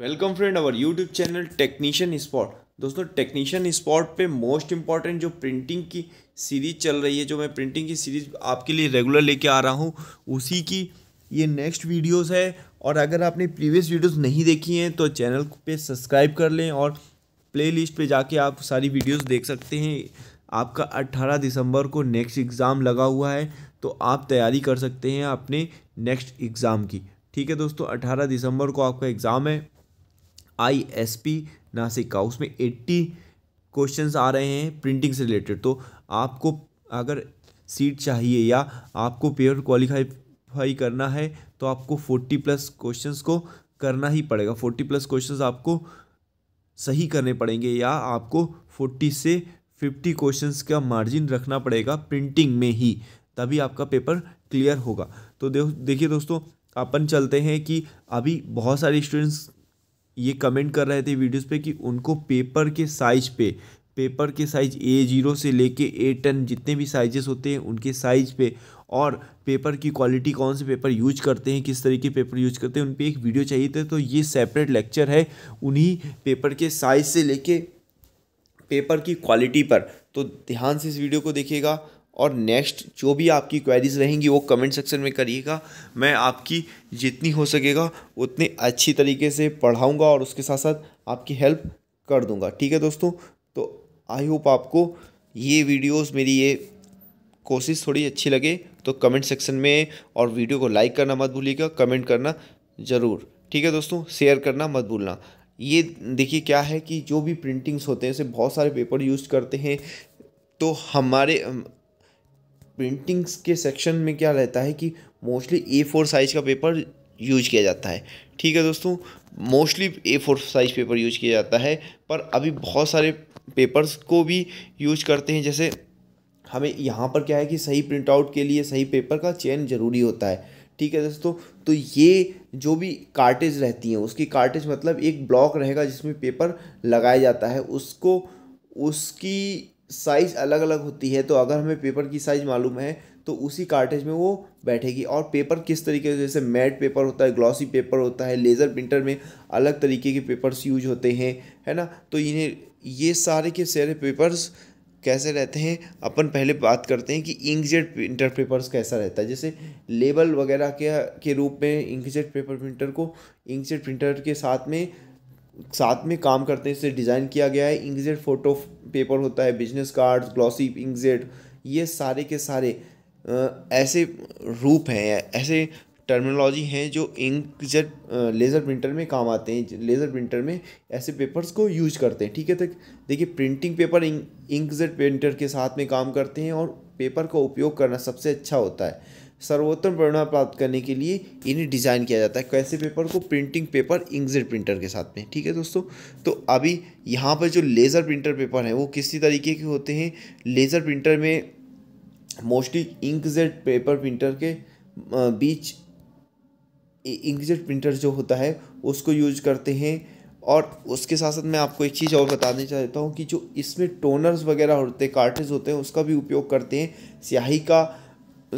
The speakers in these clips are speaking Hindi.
welcome friend our YouTube channel Technician Spot दोस्तों टेक्नीशियन स्पॉट पे मोस्ट इंपॉर्टेंट जो प्रिंटिंग की सीरीज चल रही है जो मैं प्रिंटिंग की सीरीज आपके लिए रेगुलर लेके आ रहा हूँ उसी की ये नेक्स्ट वीडियोस है और अगर आपने प्रीवियस वीडियोस नहीं देखी हैं तो चैनल पे सब्सक्राइब कर लें और लिस्ट पर जाके आप सारी वीडियोज़ देख सकते हैं आपका अट्ठारह दिसंबर को नेक्स्ट एग्ज़ाम लगा हुआ है तो आप तैयारी कर सकते हैं अपने नेक्स्ट एग्ज़ाम की ठीक है दोस्तों अट्ठारह दिसंबर को आपका एग्ज़ाम है आईएसपी नासिक का उसमें एट्टी क्वेश्चंस आ रहे हैं प्रिंटिंग से रिलेटेड तो आपको अगर सीट चाहिए या आपको पेपर क्वालिफाई करना है तो आपको फोर्टी प्लस क्वेश्चंस को करना ही पड़ेगा फोर्टी प्लस क्वेश्चंस आपको सही करने पड़ेंगे या आपको फोर्टी से फिफ्टी क्वेश्चंस का मार्जिन रखना पड़ेगा प्रिंटिंग में ही तभी आपका पेपर क्लियर होगा तो देखिए दोस्तों अपन चलते हैं कि अभी बहुत सारे स्टूडेंट्स ये कमेंट कर रहे थे वीडियोस पे कि उनको पेपर के साइज़ पे पेपर के साइज ए जीरो से लेके ए टेन जितने भी साइजेस होते हैं उनके साइज़ पे और पेपर की क्वालिटी कौन से पेपर यूज करते हैं किस तरीके पेपर यूज करते हैं उन पर एक वीडियो चाहिए था तो ये सेपरेट लेक्चर है उन्हीं पेपर के साइज़ से लेके पेपर की क्वालिटी पर तो ध्यान से इस वीडियो को देखिएगा और नेक्स्ट जो भी आपकी क्वेरीज रहेंगी वो कमेंट सेक्शन में करिएगा मैं आपकी जितनी हो सकेगा उतनी अच्छी तरीके से पढ़ाऊँगा और उसके साथ साथ आपकी हेल्प कर दूँगा ठीक है दोस्तों तो आई होप आपको ये वीडियोस मेरी ये कोशिश थोड़ी अच्छी लगे तो कमेंट सेक्शन में और वीडियो को लाइक करना मत भूलिएगा कमेंट करना ज़रूर ठीक है दोस्तों शेयर करना मत भूलना ये देखिए क्या है कि जो भी प्रिंटिंग्स होते हैं उसे बहुत सारे पेपर यूज़ करते हैं तो हमारे प्रिंटिंग्स के सेक्शन में क्या रहता है कि मोस्टली ए फोर साइज़ का पेपर यूज किया जाता है ठीक है दोस्तों mostly A four size paper use किया जाता है पर अभी बहुत सारे पेपर्स को भी यूज करते हैं जैसे हमें यहाँ पर क्या है कि सही प्रिंट आउट के लिए सही पेपर का चयन ज़रूरी होता है ठीक है दोस्तों तो ये जो भी कार्टेज रहती हैं उसकी कार्टेज मतलब एक ब्लॉक रहेगा जिसमें पेपर लगाया जाता है उसको उसकी साइज़ अलग अलग होती है तो अगर हमें पेपर की साइज़ मालूम है तो उसी कार्टेज में वो बैठेगी और पेपर किस तरीके से जैसे मैट पेपर होता है ग्लॉसी पेपर होता है लेज़र प्रिंटर में अलग तरीके के पेपर्स यूज होते हैं है ना तो इन्हें ये सारे के सारे पेपर्स कैसे रहते हैं अपन पहले बात करते हैं कि इंकजेट प्रिंटर पेपर्स कैसा रहता है जैसे लेबल वगैरह के के रूप में इंकजेट पेपर प्रिंटर को इंकजेट प्रिंटर के साथ में साथ में काम करते हैं इसे डिज़ाइन किया गया है इंकजेट फ़ोटो पेपर होता है बिजनेस कार्ड्स ग्लॉसी इंकजेट ये सारे के सारे ऐसे रूप हैं ऐसे टर्मिनोलॉजी हैं जो इंकजेट लेज़र प्रिंटर में काम आते हैं लेज़र प्रिंटर में ऐसे पेपर्स को यूज करते हैं ठीक है तो देखिए प्रिंटिंग पेपर इंकजेट प्रिंटर के साथ में काम करते हैं और पेपर का उपयोग करना सबसे अच्छा होता है सर्वोत्तम परिणाम प्राप्त करने के लिए इन्हें डिज़ाइन किया जाता है कैसे पेपर को प्रिंटिंग पेपर इंकजेट प्रिंटर के साथ में ठीक है दोस्तों तो अभी यहाँ पर जो लेज़र प्रिंटर पेपर हैं वो किसी तरीके के होते हैं लेज़र प्रिंटर में मोस्टली इंकजेट पेपर प्रिंटर के बीच इंकजेट प्रिंटर जो होता है उसको यूज करते हैं और उसके साथ साथ मैं आपको एक चीज़ और बताना चाहता हूँ कि जो इसमें टोनर्स वगैरह होते हैं कार्टेज होते हैं उसका भी उपयोग करते हैं स्याही का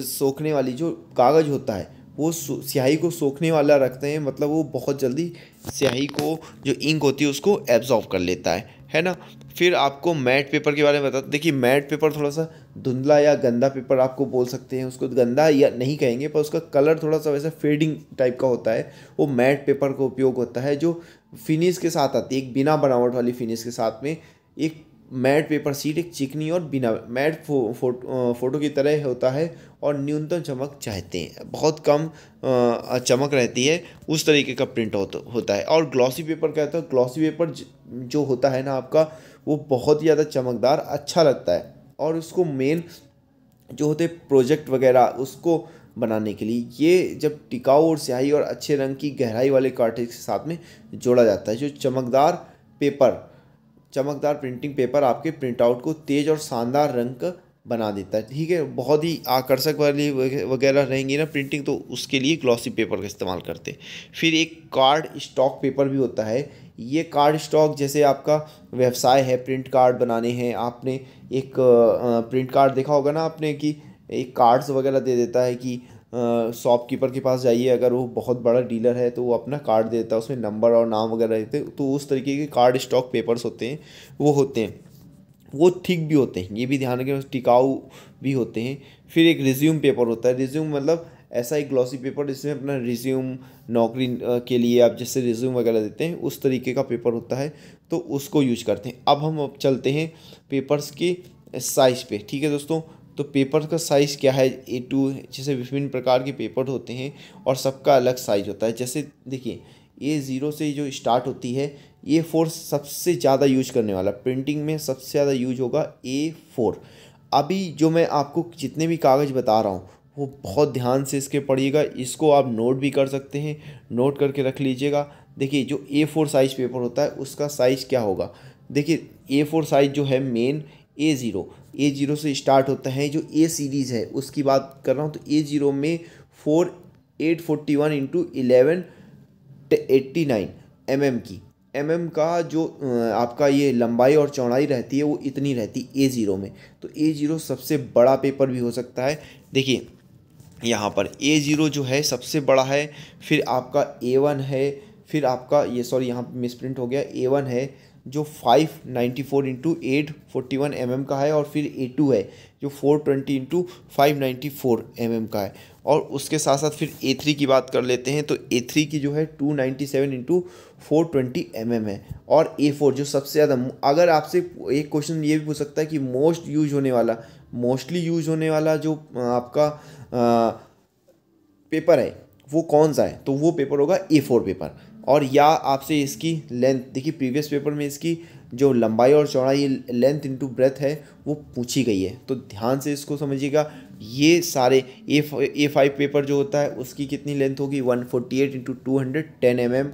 सोखने वाली जो कागज़ होता है वो स्याही को सोखने वाला रखते हैं मतलब वो बहुत जल्दी स्याही को जो इंक होती है उसको एब्जॉर्व कर लेता है है ना फिर आपको मैट पेपर के बारे में बताते देखिए मैट पेपर थोड़ा सा धुंधला या गंदा पेपर आपको बोल सकते हैं उसको गंदा या नहीं कहेंगे पर उसका कलर थोड़ा सा वैसा फेडिंग टाइप का होता है वो मैट पेपर का उपयोग होता है जो फिनिश के साथ आती है एक बिना बनावट वाली फिनिश के साथ में एक मैट पेपर सीट एक चिकनी और बिना मैट फो, फो, फोटो की तरह होता है और न्यूनतम चमक चाहते हैं बहुत कम चमक रहती है उस तरीके का प्रिंट हो, होता है और ग्लॉसी पेपर क्या होता है ग्लॉसी पेपर जो होता है ना आपका वो बहुत ही ज़्यादा चमकदार अच्छा लगता है और उसको मेन जो होते प्रोजेक्ट वगैरह उसको बनाने के लिए ये जब टिकाऊ और स्याही और अच्छे रंग की गहराई वाले कार्टेज के साथ में जोड़ा जाता है जो चमकदार पेपर चमकदार प्रिंटिंग पेपर आपके प्रिंटआउट को तेज और शानदार रंग बना देता है ठीक है बहुत ही आकर्षक वाली वगैरह रहेंगी ना प्रिंटिंग तो उसके लिए ग्लॉसी पेपर का इस्तेमाल करते हैं फिर एक कार्ड स्टॉक पेपर भी होता है ये कार्ड स्टॉक जैसे आपका व्यवसाय है प्रिंट कार्ड बनाने हैं आपने एक प्रिंट कार्ड देखा होगा ना आपने कि एक कार्ड्स वगैरह दे देता है कि शॉपकीपर के पास जाइए अगर वो बहुत बड़ा डीलर है तो वो अपना कार्ड देता है उसमें नंबर और नाम वगैरह रहते तो उस तरीके के कार्ड स्टॉक पेपर्स होते हैं वो होते हैं वो ठीक भी होते हैं ये भी ध्यान रखें टिकाऊ भी होते हैं फिर एक रिज्यूम पेपर होता है रिज्यूम मतलब ऐसा एक ग्लॉसी पेपर जिसमें अपना रिज्यूम नौकरी के लिए आप जैसे रिज्यूम वगैरह देते हैं उस तरीके का पेपर होता है तो उसको यूज करते हैं अब हम अब चलते हैं पेपर्स के साइज़ पे ठीक है दोस्तों तो पेपर का साइज़ क्या है ए टू जैसे विभिन्न प्रकार के पेपर होते हैं और सबका अलग साइज़ होता है जैसे देखिए ये ज़ीरो से जो स्टार्ट होती है ये फोर सबसे ज़्यादा यूज करने वाला प्रिंटिंग में सबसे ज़्यादा यूज होगा ए फोर अभी जो मैं आपको जितने भी कागज़ बता रहा हूँ वो बहुत ध्यान से इसके पढ़िएगा इसको आप नोट भी कर सकते हैं नोट करके रख लीजिएगा देखिए जो ए फोर साइज़ पेपर होता है उसका साइज़ क्या होगा देखिए ए फोर साइज़ जो है main A zero A zero से स्टार्ट होता है जो ए सीरीज़ है उसकी बात कर रहा हूँ तो ए जीरो में four eight forty one into eleven eighty nine M M की एम एम का जो आपका ये लंबाई और चौड़ाई रहती है वो इतनी रहती ए ज़ीरो में तो ए ज़ीरो सबसे बड़ा पेपर भी हो सकता है देखिए यहाँ पर ए ज़ीरो जो है सबसे बड़ा है फिर आपका ए वन है फिर आपका ये सॉरी यहाँ मिसप्रिंट हो गया ए वन है जो 594 four into eight forty one M M का है और फिर ए टू है जो 420 twenty into five ninety four M M का है और उसके साथ साथ फिर ए थ्री की बात कर लेते हैं तो ए थ्री की जो है two ninety seven into four twenty M M है और ए फोर जो सबसे ज़्यादा अगर आपसे एक क्वेश्चन ये भी पूछ सकता है कि मोस्ट यूज होने वाला मोस्टली यूज होने वाला जो आपका आ, पेपर है वो कौन सा है तो वो पेपर होगा ए फोर पेपर और या आपसे इसकी लेंथ देखिए प्रीवियस पेपर में इसकी जो लंबाई और चौड़ाई लेंथ इनटू ब्रेथ है वो पूछी गई है तो ध्यान से इसको समझिएगा ये सारे ए ए फाइव पेपर जो होता है उसकी कितनी लेंथ होगी one forty eight into two hundred ten M M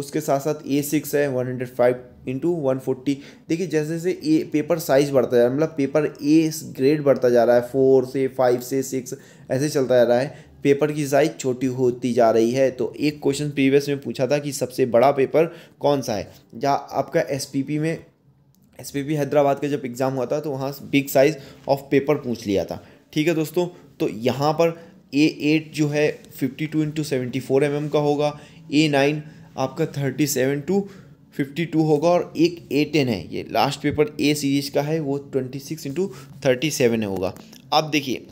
उसके साथ साथ ए सिक्स है one hundred five into one forty देखिए जैसे जैसे ए पेपर साइज़ बढ़ता जा रहा है मतलब पेपर ए ग्रेड बढ़ता जा रहा है फोर से फाइव से सिक्स ऐसे चलता जा रहा है पेपर की साइज़ छोटी होती जा रही है तो एक क्वेश्चन प्रीवियस में पूछा था कि सबसे बड़ा पेपर कौन सा है जहाँ आपका एस में एस हैदराबाद का जब एग्ज़ाम हुआ था तो वहाँ बिग साइज़ ऑफ पेपर पूछ लिया था ठीक है दोस्तों तो यहाँ पर ए एट जो है fifty two into seventy four M M का होगा ए नाइन आपका thirty seven two fifty two होगा और एक ए टेन है ये लास्ट पेपर ए सीरीज़ का है वो twenty six into thirty seven होगा अब देखिए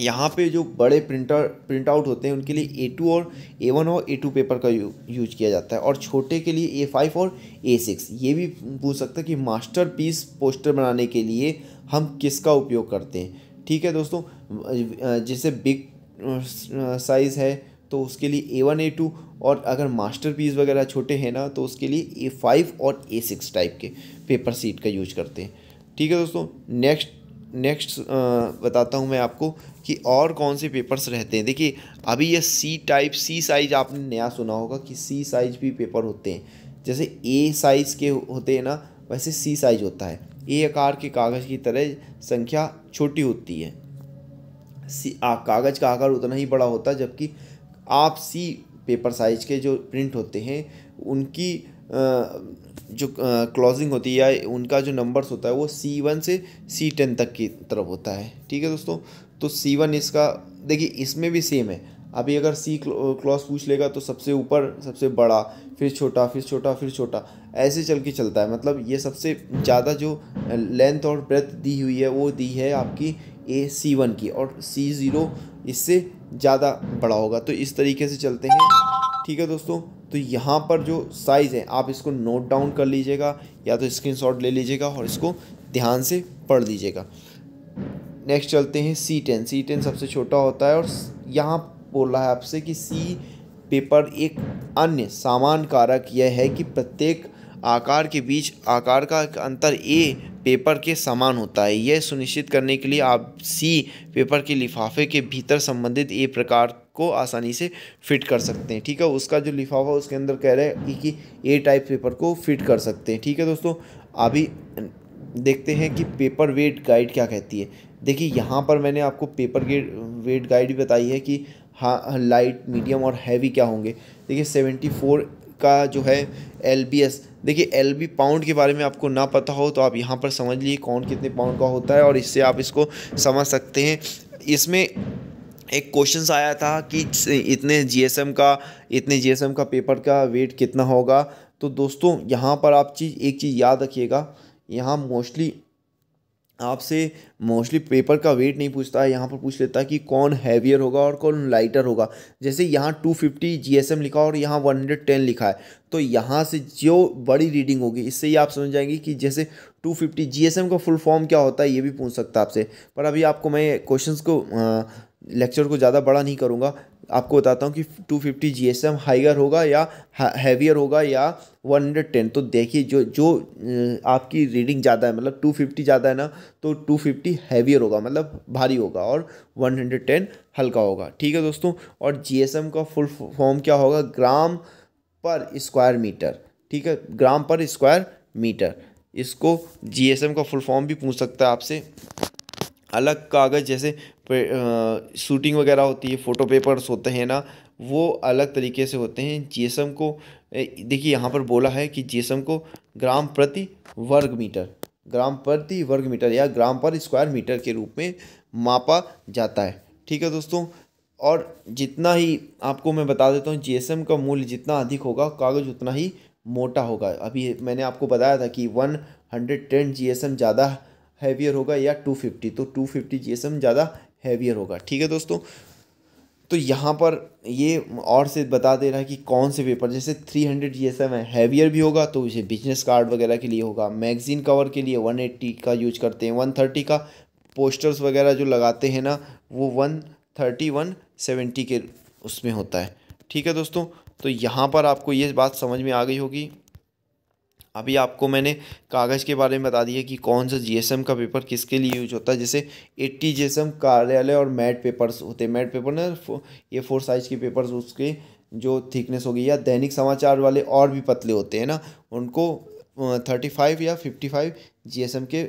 यहाँ पे जो बड़े प्रिंटर प्रिंट आउट होते हैं उनके लिए ए टू और ए वन और ए टू पेपर का यू, यूज किया जाता है और छोटे के लिए ए फाइव और ए सिक्स ये भी पूछ सकता है कि मास्टर पीस पोस्टर बनाने के लिए हम किसका उपयोग करते हैं ठीक है दोस्तों जैसे बिग साइज़ है तो उसके लिए ए वन ए टू और अगर मास्टर पीस वगैरह छोटे हैं ना तो उसके लिए ए फाइव और ए सिक्स टाइप के पेपर सीट का यूज करते हैं ठीक है दोस्तों नेक्स्ट नेक्स्ट uh, बताता हूँ मैं आपको कि और कौन से पेपर्स रहते हैं देखिए अभी ये सी टाइप सी साइज आपने नया सुना होगा कि सी साइज भी पेपर होते हैं जैसे ए साइज के होते हैं ना वैसे सी साइज होता है ए आकार के कागज़ की तरह संख्या छोटी होती है सी कागज़ का आकार उतना ही बड़ा होता है जबकि आप सी पेपर साइज के जो प्रिंट होते हैं उनकी जो क्लोजिंग होती है या उनका जो नंबर्स होता है वो सी वन से सी टेन तक की तरफ होता है ठीक है दोस्तों तो सी वन इसका देखिए इसमें भी सेम है अभी अगर सी क्लॉज पूछ लेगा तो सबसे ऊपर सबसे बड़ा फिर छोटा फिर छोटा फिर छोटा ऐसे चल के चलता है मतलब ये सबसे ज़्यादा जो लेंथ और ब्रेथ दी हुई है वो दी है आपकी ए सी वन की और सी ज़ीरो इससे ज़्यादा बड़ा होगा तो इस तरीके से चलते हैं ठीक है दोस्तों तो यहाँ पर जो साइज़ है आप इसको नोट डाउन कर लीजिएगा या तो स्क्रीनशॉट ले लीजिएगा और इसको ध्यान से पढ़ लीजिएगा नेक्स्ट चलते हैं सी टेन सी टेन सबसे छोटा होता है और यहाँ बोल रहा है आपसे कि सी पेपर एक अन्य सामान कारक यह है कि प्रत्येक आकार के बीच आकार का अंतर ए पेपर के समान होता है यह सुनिश्चित करने के लिए आप सी पेपर के लिफाफे के भीतर संबंधित ए प्रकार को आसानी से फिट कर सकते हैं ठीक है उसका जो लिफाफा उसके अंदर कह रहा है कि ए टाइप पेपर को फिट कर सकते हैं ठीक है दोस्तों अभी देखते हैं कि पेपर वेट गाइड क्या कहती है देखिए यहाँ पर मैंने आपको पेपर के वेट गाइड भी बताई है कि हाँ लाइट मीडियम और हैवी क्या होंगे देखिए सेवेंटी फोर का जो है एल बी एस देखिए एल बी पाउंड के बारे में आपको ना पता हो तो आप यहाँ पर समझ लीजिए कौन कितने पाउंड का होता है और इससे आप इसको समझ सकते हैं इसमें एक क्वेश्चन आया था कि इतने जीएसएम का इतने जीएसएम का पेपर का वेट कितना होगा तो दोस्तों यहाँ पर आप चीज़ एक चीज़ याद रखिएगा यहाँ मोस्टली आपसे मोस्टली पेपर का वेट नहीं पूछता है यहाँ पर पूछ लेता है कि कौन हैवियर होगा और कौन लाइटर होगा जैसे यहाँ 250 जीएसएम लिखा और यहाँ 110 लिखा है तो यहाँ से जो बड़ी रीडिंग होगी इससे ही आप समझ जाएंगे कि जैसे 250 फिफ्टी का फुल फॉर्म क्या होता है ये भी पूछ सकता है आपसे पर अभी आपको मैं क्वेश्चन को आ, लेक्चर को ज़्यादा बड़ा नहीं करूँगा आपको बताता हूँ कि 250 fifty G S M higher होगा या हैवियर होगा या 110 तो देखिए जो जो आपकी रीडिंग ज़्यादा है मतलब 250 ज़्यादा है ना तो 250 फिफ्टी हैवियर होगा मतलब भारी होगा और 110 हल्का होगा ठीक है दोस्तों और जी एस एम का फुल फॉर्म क्या होगा ग्राम पर स्क्वायर मीटर ठीक है ग्राम पर स्क्वायर मीटर इसको जी एस एम का फुल फॉर्म भी पूछ सकता है आपसे अलग कागज़ जैसे शूटिंग वगैरह होती है फ़ोटो पेपर्स होते हैं ना वो अलग तरीके से होते हैं जीएसएम को देखिए यहाँ पर बोला है कि जीएसएम को ग्राम प्रति वर्ग मीटर ग्राम प्रति वर्ग मीटर या ग्राम पर स्क्वायर मीटर के रूप में मापा जाता है ठीक है दोस्तों और जितना ही आपको मैं बता देता हूँ जीएसएम का मूल्य जितना अधिक होगा कागज़ उतना ही मोटा होगा अभी मैंने आपको बताया था कि वन हंड्रेड टेन जी ज़्यादा हैवियर होगा या टू फिफ्टी तो टू फिफ्टी जी ज़्यादा हैवियर होगा ठीक है दोस्तों तो यहाँ पर ये और से बता दे रहा है कि कौन से पेपर जैसे three hundred G S M है हैवियर भी होगा तो इसे बिजनेस कार्ड वगैरह के लिए होगा मैगजीन कवर के लिए वन एट्टी का यूज करते हैं वन थर्टी का पोस्टर्स वगैरह जो लगाते हैं ना वो वन थर्टी वन सेवेंटी के उसमें होता है ठीक है दोस्तों तो यहाँ पर आपको ये बात समझ में आ गई होगी अभी आपको मैंने कागज़ के बारे में बता दिया कि कौन सा जीएसएम का पेपर किसके लिए यूज होता है जैसे एट्टी जीएसएम कार्यालय और मैट पेपर्स होते हैं मैट पेपर ना ये फोर साइज़ के पेपर्स उसके जो थिकनेस होगी या दैनिक समाचार वाले और भी पतले होते हैं ना उनको थर्टी फाइव या फिफ्टी फाइव जी के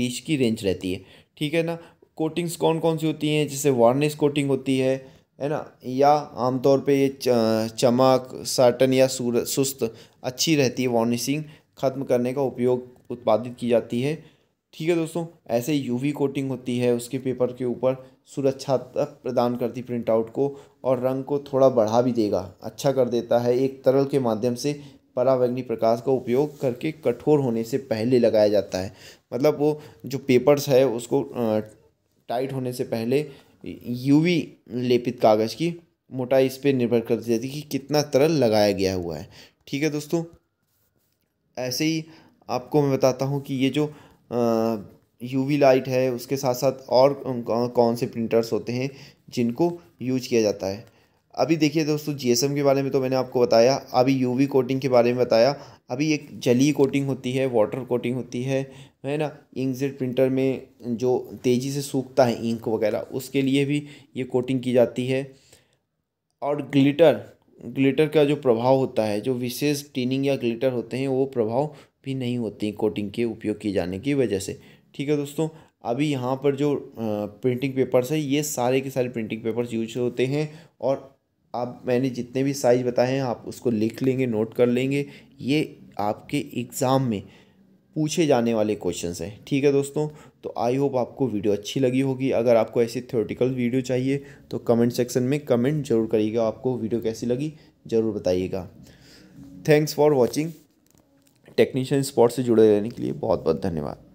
बीच की रेंज रहती है ठीक है ना कोटिंग्स कौन कौन सी होती हैं जैसे वार्निश कोटिंग होती है है ना या आमतौर पे ये चमक साटन या सूर सुस्त अच्छी रहती है वार्निशिंग ख़त्म करने का उपयोग उत्पादित की जाती है ठीक है दोस्तों ऐसे यूवी कोटिंग होती है उसके पेपर के ऊपर सुरक्षा प्रदान करती प्रिंट आउट को और रंग को थोड़ा बढ़ा भी देगा अच्छा कर देता है एक तरल के माध्यम से परावैग्नि प्रकाश का उपयोग करके कठोर होने से पहले लगाया जाता है मतलब वो जो पेपर्स है उसको टाइट होने से पहले यूवी लेपित कागज़ की मोटाई इस पर निर्भर करती रहती है कि कितना तरल लगाया गया हुआ है ठीक है दोस्तों ऐसे ही आपको मैं बताता हूँ कि ये जो यूवी लाइट है उसके साथ साथ और कौन से प्रिंटर्स होते हैं जिनको यूज किया जाता है अभी देखिए दोस्तों जीएसएम के बारे में तो मैंने आपको बताया अभी यूवी कोटिंग के बारे में बताया अभी एक जली कोटिंग होती है वाटर कोटिंग होती है है ना इंकजेट प्रिंटर में जो तेज़ी से सूखता है इंक वगैरह उसके लिए भी ये कोटिंग की जाती है और ग्लिटर ग्लिटर का जो प्रभाव होता है जो विशेष टीनिंग या ग्लिटर होते हैं वो प्रभाव भी नहीं हैं कोटिंग के उपयोग किए जाने की वजह से ठीक है दोस्तों अभी यहाँ पर जो प्रिंटिंग पेपर्स है ये सारे के सारे प्रिंटिंग पेपर्स यूज होते हैं और आप मैंने जितने भी साइज बताए हैं आप उसको लिख लेंगे नोट कर लेंगे ये आपके एग्ज़ाम में पूछे जाने वाले क्वेश्चन हैं ठीक है दोस्तों तो आई होप आपको वीडियो अच्छी लगी होगी अगर आपको ऐसी थ्योरेटिकल वीडियो चाहिए तो कमेंट सेक्शन में कमेंट जरूर करिएगा आपको वीडियो कैसी लगी ज़रूर बताइएगा thanks for watching Technician Spot से जुड़े रहने के लिए बहुत बहुत धन्यवाद